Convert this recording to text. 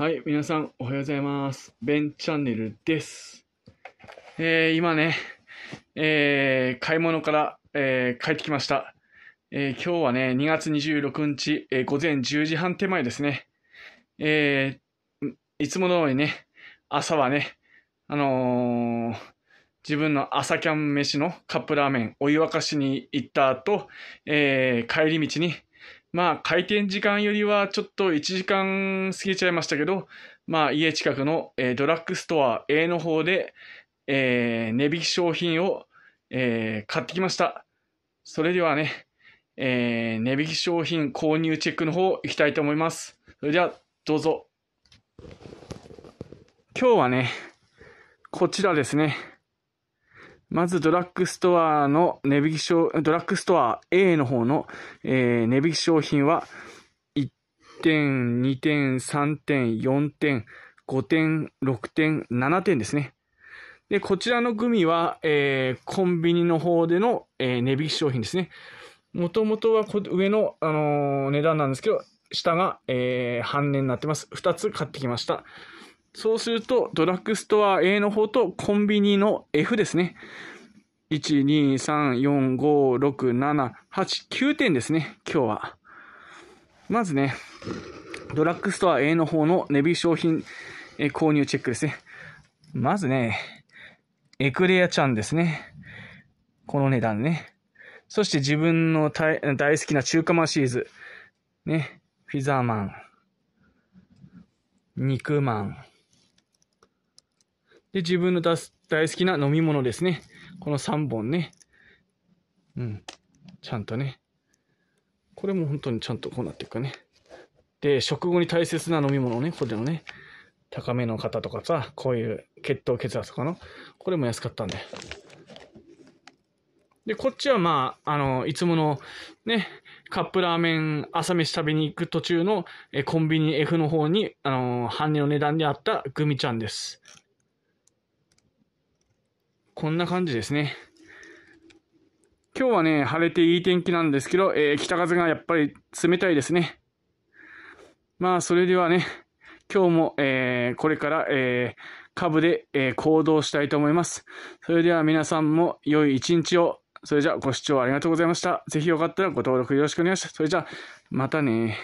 はい、皆さんおはようございます。ベンチャンネルです。えー、今ね、えー、買い物から、えー、帰ってきました。え今日はね、2月26日、え午前10時半手前ですね。えいつも通りね、朝はね、あの自分の朝キャン飯のカップラーメンお湯沸かしに行った後、え帰り道にまあ、開店時間よりはちょっと1時間過ぎちゃいましたけど、まあ、家近くの、えー、ドラッグストア A の方で、えー、値引き商品を、えー、買ってきました。それではね、えー、値引き商品購入チェックの方行きたいと思います。それでは、どうぞ。今日はね、こちらですね。まずドラッグストアの値引き商、ドラッグストア A の方の、えー、値引き商品は1点、2点、3点、4点、5点、6点、7点ですね。で、こちらのグミは、えー、コンビニの方での、えー、値引き商品ですね。もともとは上の、あのー、値段なんですけど、下が、えー、半値になってます。2つ買ってきました。そうすると、ドラッグストア A の方とコンビニの F ですね。1、2、3、4、5、6、7、8、9点ですね。今日は。まずね、ドラッグストア A の方の値引商品購入チェックですね。まずね、エクレアちゃんですね。この値段ね。そして自分の大好きな中華まんシリーズ。ね。フィザーマン。肉まん。で、自分の大好きな飲み物ですね。この3本ね。うん。ちゃんとね。これも本当にちゃんとこうなっていくかね。で、食後に大切な飲み物をね、これのね、高めの方とかさ、こういう血糖血圧とかの、これも安かったんで。で、こっちはまあ、あの、いつものね、カップラーメン朝飯食べに行く途中のえコンビニ F の方に、あの、半値の値段であったグミちゃんです。こんな感じですね。今日はね、晴れていい天気なんですけど、えー、北風がやっぱり冷たいですね。まあ、それではね、今日も、えー、これから、えー、株で、えー、行動したいと思います。それでは皆さんも良い一日を。それじゃあご視聴ありがとうございました。ぜひよかったらご登録よろしくお願いします。それじゃあ、またね